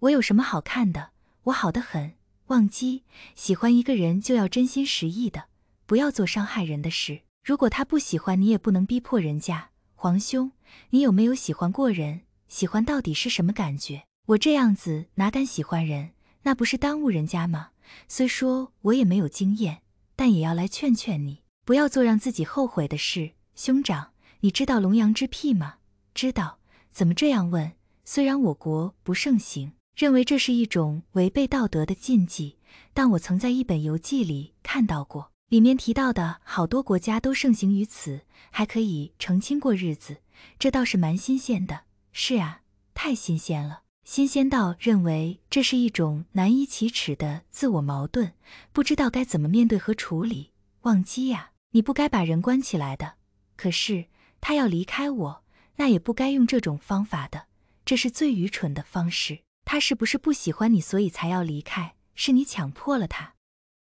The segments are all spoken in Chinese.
我有什么好看的？我好的很。忘机，喜欢一个人就要真心实意的，不要做伤害人的事。如果他不喜欢你，也不能逼迫人家。皇兄，你有没有喜欢过人？喜欢到底是什么感觉？我这样子哪敢喜欢人？那不是耽误人家吗？虽说我也没有经验，但也要来劝劝你，不要做让自己后悔的事。兄长，你知道龙阳之癖吗？知道。怎么这样问？虽然我国不盛行。认为这是一种违背道德的禁忌，但我曾在一本游记里看到过，里面提到的好多国家都盛行于此，还可以成亲过日子，这倒是蛮新鲜的。是啊，太新鲜了，新鲜到认为这是一种难以启齿的自我矛盾，不知道该怎么面对和处理。忘机呀，你不该把人关起来的。可是他要离开我，那也不该用这种方法的，这是最愚蠢的方式。他是不是不喜欢你，所以才要离开？是你强迫了他。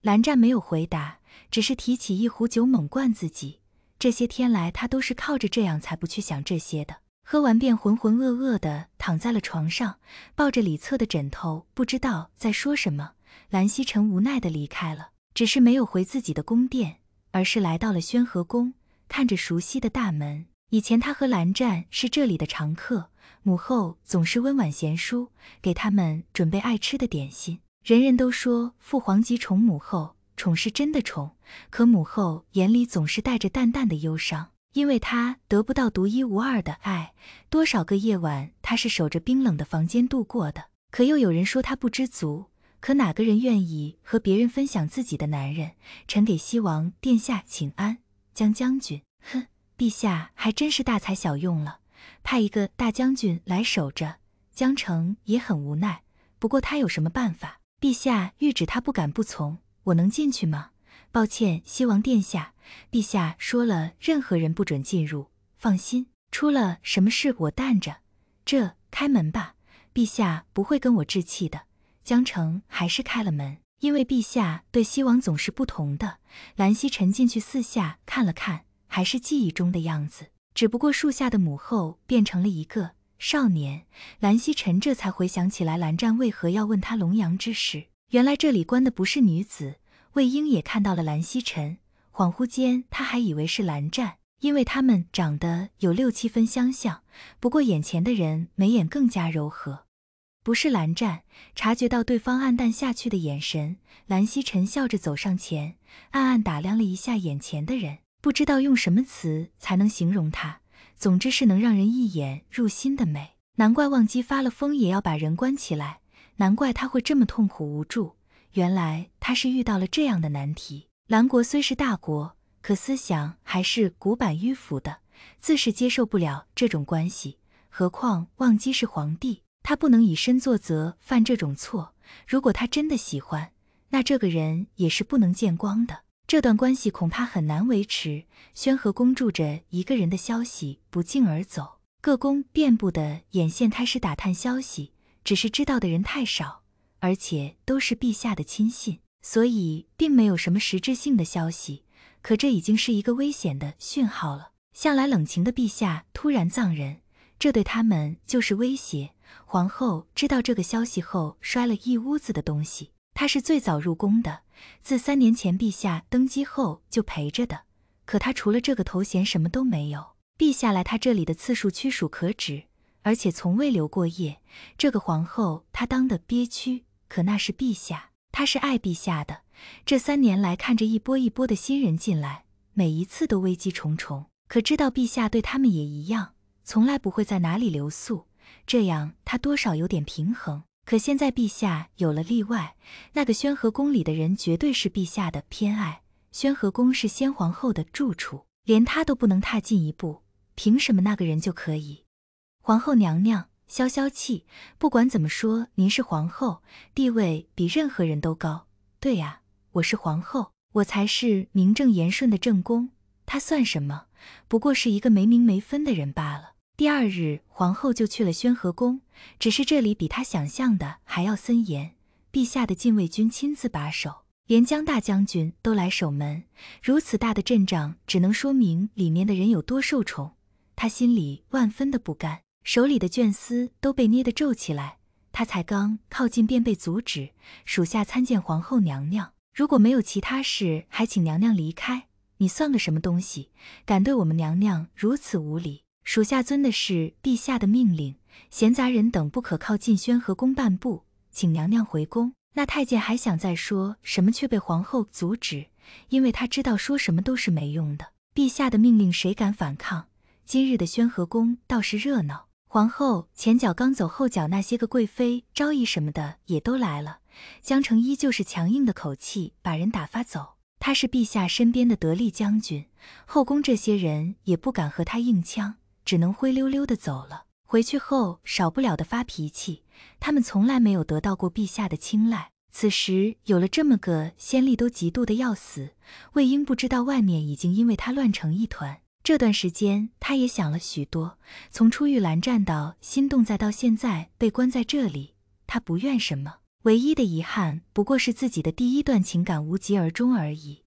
蓝湛没有回答，只是提起一壶酒猛灌自己。这些天来，他都是靠着这样才不去想这些的。喝完便浑浑噩噩的躺在了床上，抱着李策的枕头，不知道在说什么。蓝曦臣无奈的离开了，只是没有回自己的宫殿，而是来到了宣和宫，看着熟悉的大门。以前他和蓝湛是这里的常客。母后总是温婉贤淑，给他们准备爱吃的点心。人人都说父皇极宠母后，宠是真的宠，可母后眼里总是带着淡淡的忧伤，因为她得不到独一无二的爱。多少个夜晚，她是守着冰冷的房间度过的。可又有人说她不知足，可哪个人愿意和别人分享自己的男人？臣给西王殿下请安，江将军。哼，陛下还真是大材小用了。派一个大将军来守着江城，也很无奈。不过他有什么办法？陛下谕旨，他不敢不从。我能进去吗？抱歉，西王殿下，陛下说了，任何人不准进入。放心，出了什么事我担着。这开门吧，陛下不会跟我置气的。江城还是开了门，因为陛下对西王总是不同的。蓝曦臣进去，四下看了看，还是记忆中的样子。只不过树下的母后变成了一个少年，蓝曦臣这才回想起来，蓝湛为何要问他龙阳之事。原来这里关的不是女子。魏婴也看到了蓝曦臣，恍惚间他还以为是蓝湛，因为他们长得有六七分相像。不过眼前的人眉眼更加柔和，不是蓝湛。察觉到对方黯淡下去的眼神，蓝曦臣笑着走上前，暗暗打量了一下眼前的人。不知道用什么词才能形容它，总之是能让人一眼入心的美。难怪忘机发了疯也要把人关起来，难怪他会这么痛苦无助。原来他是遇到了这样的难题。兰国虽是大国，可思想还是古板迂腐的，自是接受不了这种关系。何况忘机是皇帝，他不能以身作则犯这种错。如果他真的喜欢，那这个人也是不能见光的。这段关系恐怕很难维持。宣和宫住着一个人的消息不胫而走，各宫遍布的眼线开始打探消息。只是知道的人太少，而且都是陛下的亲信，所以并没有什么实质性的消息。可这已经是一个危险的讯号了。向来冷情的陛下突然葬人，这对他们就是威胁。皇后知道这个消息后，摔了一屋子的东西。她是最早入宫的，自三年前陛下登基后就陪着的。可她除了这个头衔，什么都没有。陛下来她这里的次数屈数可止，而且从未留过夜。这个皇后她当的憋屈，可那是陛下，她是爱陛下的。这三年来看着一波一波的新人进来，每一次都危机重重。可知道陛下对他们也一样，从来不会在哪里留宿，这样她多少有点平衡。可现在陛下有了例外，那个宣和宫里的人绝对是陛下的偏爱。宣和宫是先皇后的住处，连她都不能踏进一步，凭什么那个人就可以？皇后娘娘，消消气。不管怎么说，您是皇后，地位比任何人都高。对呀，我是皇后，我才是名正言顺的正宫。他算什么？不过是一个没名没分的人罢了。第二日，皇后就去了宣和宫。只是这里比她想象的还要森严，陛下的禁卫军亲自把守，连江大将军都来守门。如此大的阵仗，只能说明里面的人有多受宠。她心里万分的不甘，手里的绢丝都被捏得皱起来。她才刚靠近，便被阻止。属下参见皇后娘娘。如果没有其他事，还请娘娘离开。你算个什么东西？敢对我们娘娘如此无礼！属下遵的是陛下的命令，闲杂人等不可靠近宣和宫半步，请娘娘回宫。那太监还想再说什么，却被皇后阻止，因为他知道说什么都是没用的。陛下的命令，谁敢反抗？今日的宣和宫倒是热闹，皇后前脚刚走，后脚那些个贵妃、昭仪什么的也都来了。江澄依旧是强硬的口气，把人打发走。他是陛下身边的得力将军，后宫这些人也不敢和他硬呛。只能灰溜溜的走了。回去后少不了的发脾气。他们从来没有得到过陛下的青睐，此时有了这么个先例，都嫉妒的要死。魏婴不知道外面已经因为他乱成一团。这段时间他也想了许多，从初遇蓝湛到心动，再到现在被关在这里，他不怨什么，唯一的遗憾不过是自己的第一段情感无疾而终而已。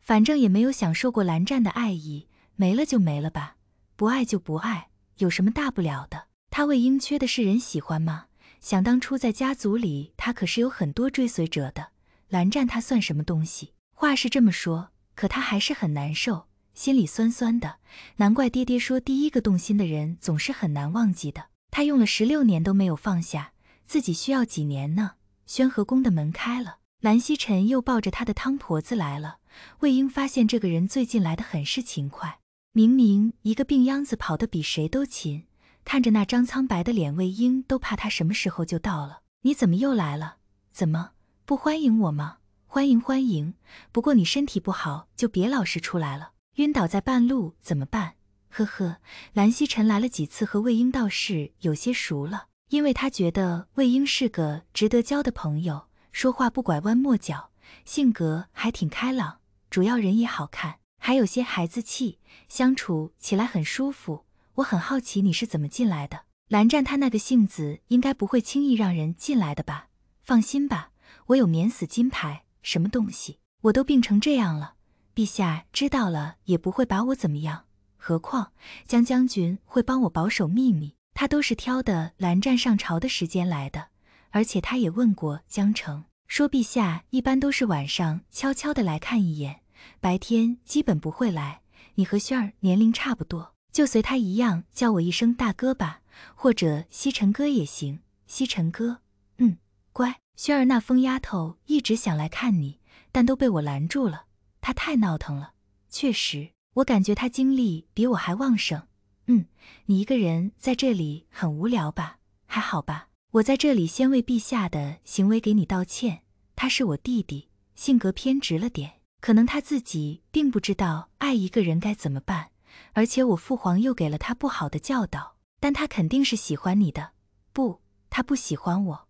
反正也没有享受过蓝湛的爱意，没了就没了吧。不爱就不爱，有什么大不了的？他魏婴缺的是人喜欢吗？想当初在家族里，他可是有很多追随者的。蓝湛他算什么东西？话是这么说，可他还是很难受，心里酸酸的。难怪爹爹说，第一个动心的人总是很难忘记的。他用了十六年都没有放下，自己需要几年呢？宣和宫的门开了，蓝曦臣又抱着他的汤婆子来了。魏婴发现，这个人最近来的很是勤快。明明一个病秧子跑得比谁都勤，看着那张苍白的脸，魏婴都怕他什么时候就到了。你怎么又来了？怎么不欢迎我吗？欢迎欢迎，不过你身体不好，就别老是出来了，晕倒在半路怎么办？呵呵，蓝曦臣来了几次，和魏婴倒是有些熟了，因为他觉得魏婴是个值得交的朋友，说话不拐弯抹角，性格还挺开朗，主要人也好看。还有些孩子气，相处起来很舒服。我很好奇你是怎么进来的？蓝湛他那个性子，应该不会轻易让人进来的吧？放心吧，我有免死金牌。什么东西？我都病成这样了，陛下知道了也不会把我怎么样。何况江将军会帮我保守秘密，他都是挑的蓝湛上朝的时间来的，而且他也问过江城，说陛下一般都是晚上悄悄的来看一眼。白天基本不会来。你和轩儿年龄差不多，就随他一样叫我一声大哥吧，或者西尘哥也行。西尘哥，嗯，乖。轩儿那疯丫头一直想来看你，但都被我拦住了。她太闹腾了，确实，我感觉她精力比我还旺盛。嗯，你一个人在这里很无聊吧？还好吧？我在这里先为陛下的行为给你道歉。他是我弟弟，性格偏执了点。可能他自己并不知道爱一个人该怎么办，而且我父皇又给了他不好的教导，但他肯定是喜欢你的。不，他不喜欢我，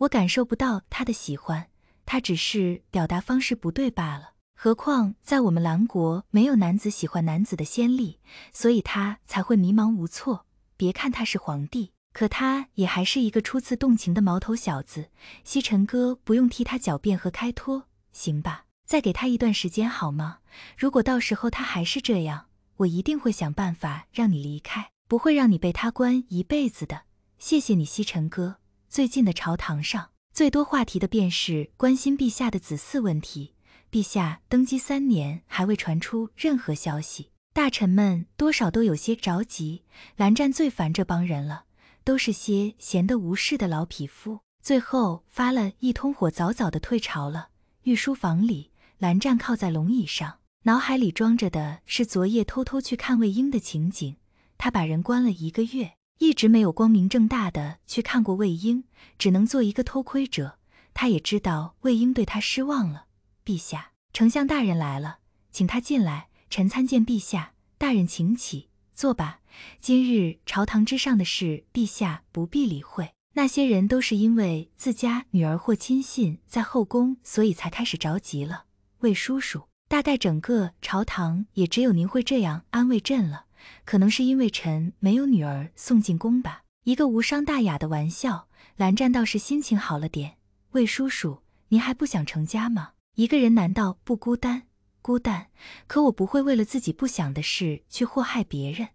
我感受不到他的喜欢，他只是表达方式不对罢了。何况在我们兰国没有男子喜欢男子的先例，所以他才会迷茫无措。别看他是皇帝，可他也还是一个初次动情的毛头小子。西尘哥不用替他狡辩和开脱，行吧？再给他一段时间好吗？如果到时候他还是这样，我一定会想办法让你离开，不会让你被他关一辈子的。谢谢你，西尘哥。最近的朝堂上，最多话题的便是关心陛下的子嗣问题。陛下登基三年，还未传出任何消息，大臣们多少都有些着急。蓝湛最烦这帮人了，都是些闲得无事的老匹夫。最后发了一通火，早早的退朝了。御书房里。蓝湛靠在龙椅上，脑海里装着的是昨夜偷偷去看魏婴的情景。他把人关了一个月，一直没有光明正大的去看过魏婴，只能做一个偷窥者。他也知道魏婴对他失望了。陛下，丞相大人来了，请他进来。臣参见陛下，大人请起，坐吧。今日朝堂之上的事，陛下不必理会。那些人都是因为自家女儿或亲信在后宫，所以才开始着急了。魏叔叔，大概整个朝堂也只有您会这样安慰朕了。可能是因为臣没有女儿送进宫吧。一个无伤大雅的玩笑，蓝湛倒是心情好了点。魏叔叔，您还不想成家吗？一个人难道不孤单？孤单。可我不会为了自己不想的事去祸害别人。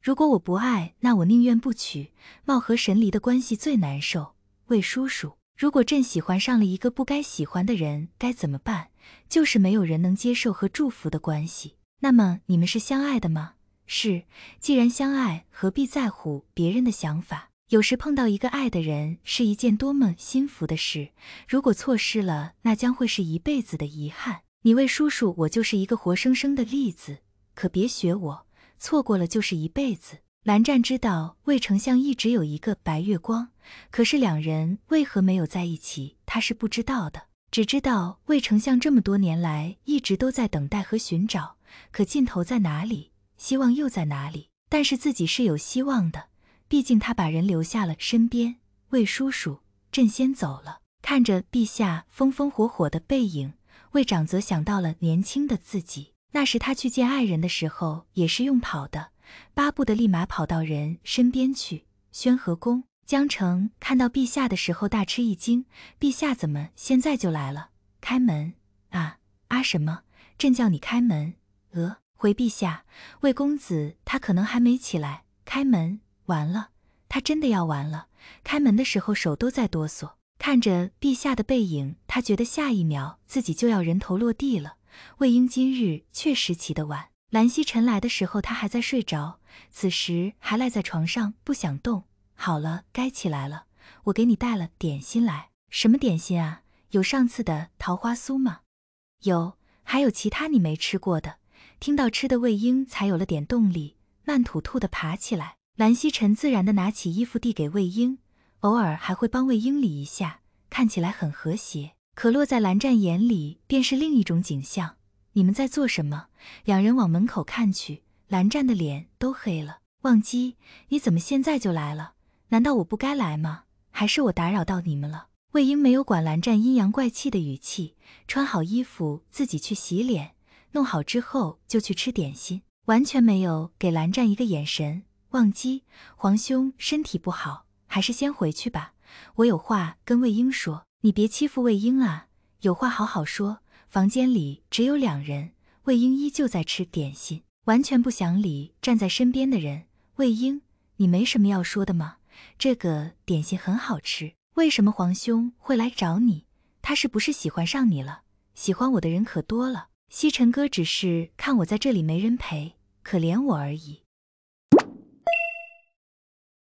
如果我不爱，那我宁愿不娶。貌合神离的关系最难受。魏叔叔。如果朕喜欢上了一个不该喜欢的人，该怎么办？就是没有人能接受和祝福的关系。那么你们是相爱的吗？是。既然相爱，何必在乎别人的想法？有时碰到一个爱的人是一件多么幸福的事。如果错失了，那将会是一辈子的遗憾。你为叔叔，我就是一个活生生的例子，可别学我，错过了就是一辈子。蓝湛知道魏丞相一直有一个白月光，可是两人为何没有在一起，他是不知道的。只知道魏丞相这么多年来一直都在等待和寻找，可尽头在哪里，希望又在哪里？但是自己是有希望的，毕竟他把人留下了身边。魏叔叔，朕先走了。看着陛下风风火火的背影，魏长则想到了年轻的自己，那时他去见爱人的时候也是用跑的。巴不得立马跑到人身边去。宣和宫，江澄看到陛下的时候大吃一惊，陛下怎么现在就来了？开门啊啊什么？朕叫你开门。呃，回陛下，魏公子他可能还没起来。开门，完了，他真的要完了。开门的时候手都在哆嗦，看着陛下的背影，他觉得下一秒自己就要人头落地了。魏婴今日确实起得晚。兰溪晨来的时候，他还在睡着，此时还赖在床上不想动。好了，该起来了，我给你带了点心来。什么点心啊？有上次的桃花酥吗？有，还有其他你没吃过的。听到吃的，魏婴才有了点动力，慢吐吐的爬起来。兰溪晨自然的拿起衣服递给魏婴，偶尔还会帮魏婴理一下，看起来很和谐。可落在蓝湛眼里，便是另一种景象。你们在做什么？两人往门口看去，蓝湛的脸都黑了。忘机，你怎么现在就来了？难道我不该来吗？还是我打扰到你们了？魏婴没有管蓝湛阴阳怪气的语气，穿好衣服自己去洗脸，弄好之后就去吃点心，完全没有给蓝湛一个眼神。忘机，皇兄身体不好，还是先回去吧。我有话跟魏婴说，你别欺负魏婴啊。有话好好说。房间里只有两人，魏婴依旧在吃点心，完全不想理站在身边的人。魏婴，你没什么要说的吗？这个点心很好吃，为什么皇兄会来找你？他是不是喜欢上你了？喜欢我的人可多了。西沉哥只是看我在这里没人陪，可怜我而已。